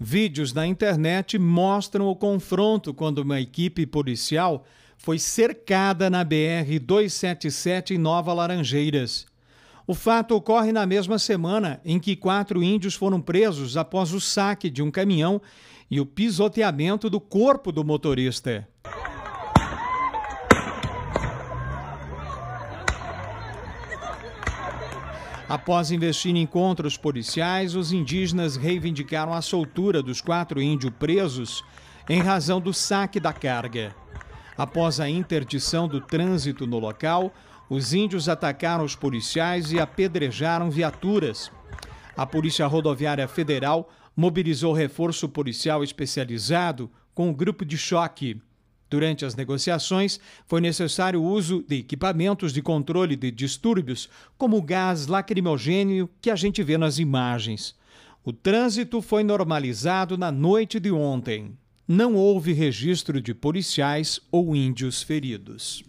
Vídeos na internet mostram o confronto quando uma equipe policial foi cercada na BR 277 em Nova Laranjeiras. O fato ocorre na mesma semana em que quatro índios foram presos após o saque de um caminhão e o pisoteamento do corpo do motorista. Após investir em encontros policiais, os indígenas reivindicaram a soltura dos quatro índios presos em razão do saque da carga. Após a interdição do trânsito no local, os índios atacaram os policiais e apedrejaram viaturas. A Polícia Rodoviária Federal mobilizou reforço policial especializado com o um grupo de choque. Durante as negociações, foi necessário o uso de equipamentos de controle de distúrbios, como o gás lacrimogênio que a gente vê nas imagens. O trânsito foi normalizado na noite de ontem. Não houve registro de policiais ou índios feridos.